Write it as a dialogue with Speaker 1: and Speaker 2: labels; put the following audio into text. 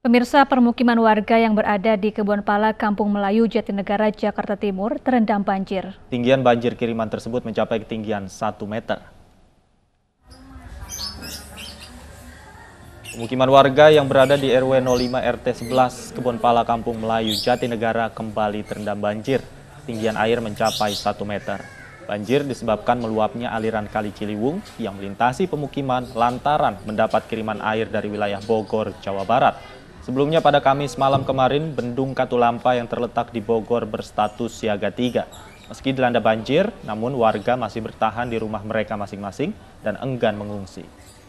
Speaker 1: Pemirsa permukiman warga yang berada di Kebun Pala, Kampung Melayu, Jatinegara, Jakarta Timur terendam banjir.
Speaker 2: Tinggian banjir kiriman tersebut mencapai ketinggian 1 meter. Pemukiman warga yang berada di RW 05 RT 11 Kebun Pala, Kampung Melayu, Jatinegara kembali terendam banjir. Tinggian air mencapai 1 meter. Banjir disebabkan meluapnya aliran Kali Ciliwung yang melintasi pemukiman lantaran mendapat kiriman air dari wilayah Bogor, Jawa Barat. Sebelumnya pada Kamis malam kemarin, Bendung Katulampa yang terletak di Bogor berstatus siaga tiga. Meski dilanda banjir, namun warga masih bertahan di rumah mereka masing-masing dan enggan mengungsi.